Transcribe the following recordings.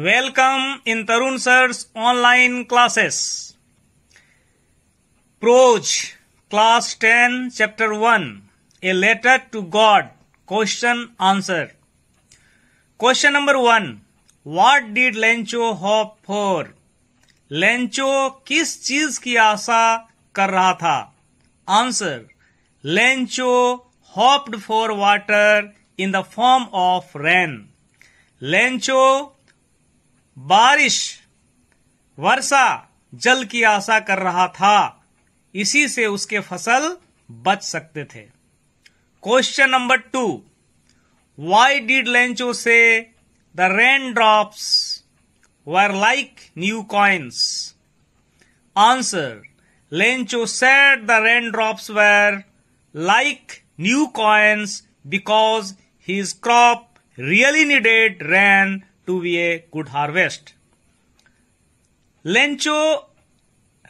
Welcome in Tarun sir online classes prose class ten chapter one a letter to God question answer question number one what did Lencho hope for Lencho किस चीज की आशा कर रहा था answer Lencho hoped for water in the form of rain Lencho बारिश वर्षा जल की आशा कर रहा था इसी से उसके फसल बच सकते थे question number two why did Lencho say the rain drops were like new coins answer Lencho said the rain drops were like new coins because his crop really needed rain to be a good harvest Lencho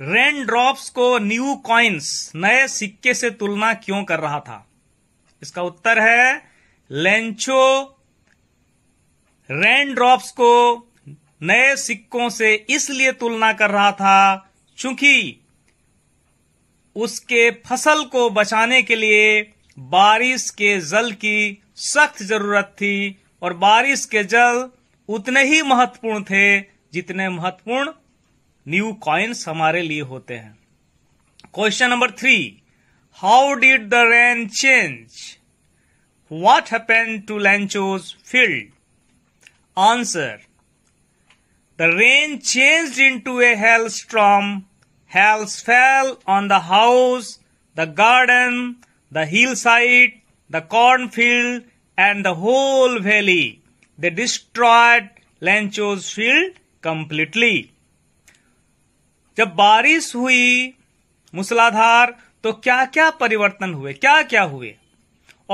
rain drops को new coins नए सिक्के से तुलना क्यों कर रहा था इसका उत्तर है लेंचो रेन ड्रॉप्स को नए सिक्कों से इसलिए तुलना कर रहा था चूंकि उसके फसल को बचाने के लिए बारिश के जल की सख्त जरूरत थी और बारिश के जल उतने ही महत्वपूर्ण थे जितने महत्वपूर्ण न्यू कॉइन्स हमारे लिए होते हैं question number three how did the rain change what happen to Lancho's field answer the rain change into a hailstorm hails fell on the house the garden the hillside the cornfield and the whole valley They destroyed Lancho's field completely जब बारिश हुई मूसलाधार तो क्या क्या परिवर्तन हुए क्या क्या हुए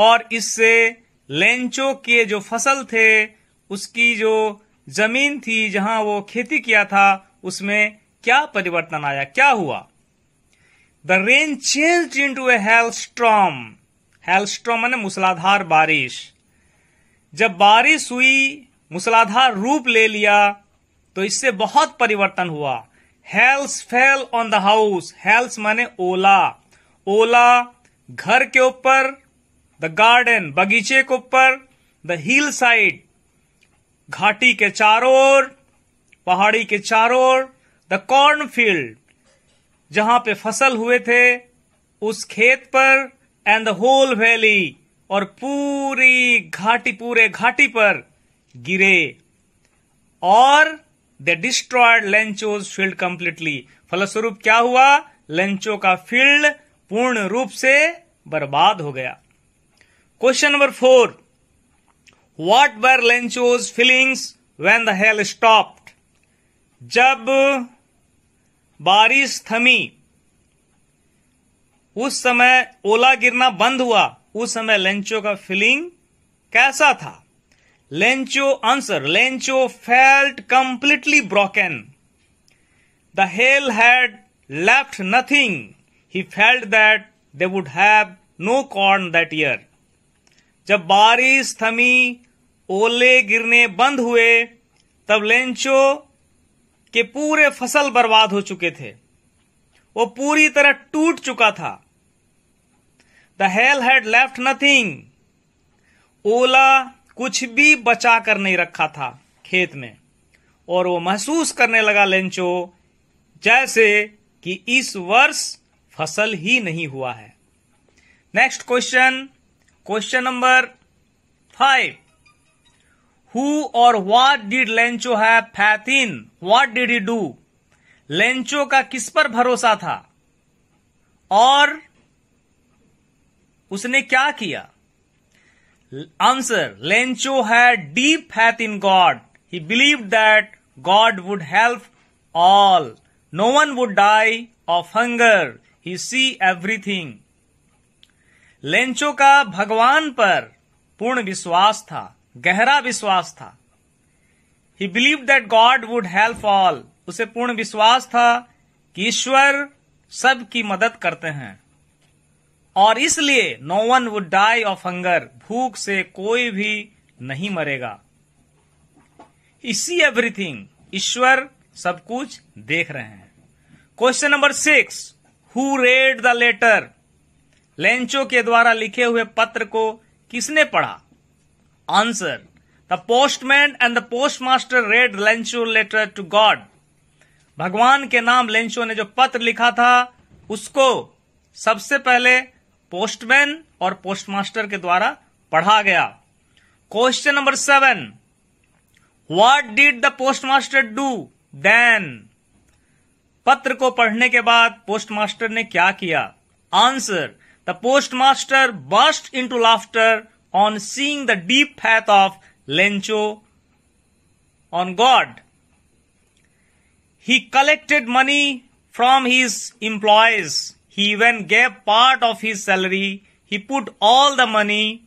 और इससे लेंचो के जो फसल थे उसकी जो जमीन थी जहां वो खेती किया था उसमें क्या परिवर्तन आया क्या हुआ the rain change into a hailstorm hailstorm मैंने मूसलाधार बारिश जब बारिश हुई मूसलाधार रूप ले लिया तो इससे बहुत परिवर्तन हुआ hails fell on the house hails माने ओला ओला घर के ऊपर द गार्डन बगीचे के ऊपर द हिल साइड घाटी के चारों ओर पहाड़ी के चारों ओर द कॉर्न फील्ड जहां पे फसल हुए थे उस खेत पर एंड द होल वैली और पूरी घाटी पूरे घाटी पर गिरे और they destroyed Lencho's field completely फलस्वरूप क्या हुआ लेंचो का फील्ड पूर्ण रूप से बर्बाद हो गया question number four what were Lencho's feelings when the hail stopped जब बारिश थमी उस समय ओला गिरना बंद हुआ उस समय लेंचो का फीलिंग कैसा था Lencho answer Lencho felt completely broken the hail had left nothing he felt that they would have no corn that year जब बारिश थमी ओले गिरने बंद हुए तब लेंचो के पूरे फसल बर्बाद हो चुके थे वो पूरी तरह टूट चुका था the hail had left nothing ओला कुछ भी बचा कर नहीं रखा था खेत में और वो महसूस करने लगा लेंचो जैसे कि इस वर्ष फसल ही नहीं हुआ है next question question number five who और what did Lencho have faith in what did you do Lencho का किस पर भरोसा था और उसने क्या किया answer Lencho had deep faith in God he believe that God would help all no one would die of hunger he see everything Lencho का भगवान पर पूर्ण विश्वास था गहरा विश्वास था he believe that God would help all उसे पूर्ण विश्वास था कि ईश्वर सबकी मदद करते हैं और इसलिए no one would die of hunger भूख से कोई भी नहीं मरेगा इसी एवरीथिंग ईश्वर सब कुछ देख रहे हैं question number six who read the letter Lencho के द्वारा लिखे हुए पत्र को किसने पढ़ा answer the postman and the postmaster read Lencho letter to God भगवान के नाम लेंचो ने जो पत्र लिखा था उसको सबसे पहले पोस्टमैन और पोस्टमास्टर के द्वारा पढ़ा गया question number seven what did the postmaster do then पत्र को पढ़ने के बाद पोस्टमास्टर ने क्या किया answer the postmaster burst into laughter on seeing the deep faith of Lencho on God he collected money from his employees He even gave part of his salary. He put all the money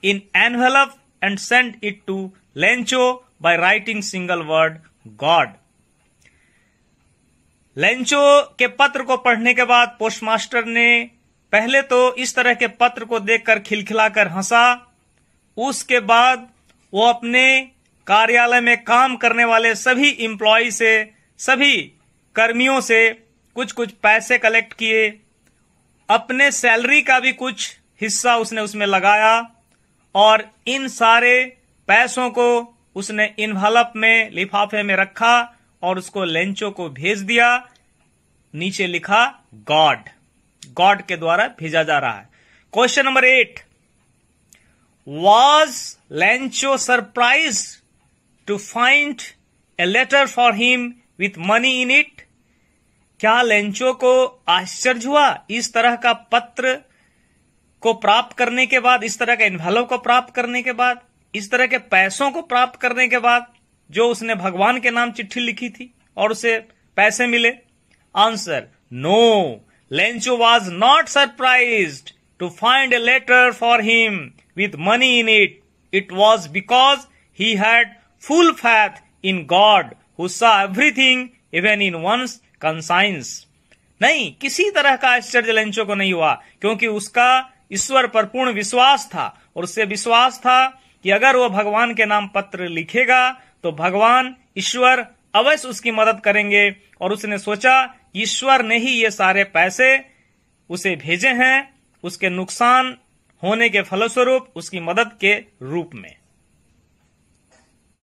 in envelope and sent it to Lencho by writing single word God. Lencho के पत्र को पढ़ने के बाद पोस्टमास्टर ने पहले तो इस तरह के पत्र को देखकर खिलखिलाकर हंसा उसके बाद वो अपने कार्यालय में काम करने वाले सभी इम्प्लॉय से सभी कर्मियों से कुछ कुछ पैसे कलेक्ट किए अपने सैलरी का भी कुछ हिस्सा उसने उसमें लगाया और इन सारे पैसों को उसने इनवलप में लिफाफे में रखा और उसको लेंचो को भेज दिया नीचे लिखा गॉड गॉड के द्वारा भेजा जा रहा है question number eight was Lencho surprise to find a letter for him with money in it क्या लेंचो को आश्चर्य हुआ इस तरह का पत्र को प्राप्त करने के बाद इस तरह के इन्वेलो को प्राप्त करने के बाद इस तरह के पैसों को प्राप्त करने के बाद जो उसने भगवान के नाम चिट्ठी लिखी थी और उसे पैसे मिले answer no Lencho was not surprise to find a letter for him with money in it it was because he had full faith in God who saw everything even in one's conscience नहीं किसी तरह का आश्चर्य लंचो को नहीं हुआ क्योंकि उसका ईश्वर पर पूर्ण विश्वास था और उससे विश्वास था कि अगर वह भगवान के नाम पत्र लिखेगा तो भगवान ईश्वर अवश्य उसकी मदद करेंगे और उसने सोचा ईश्वर ने ही ये सारे पैसे उसे भेजे हैं उसके नुकसान होने के फलस्वरूप उसकी मदद के रूप में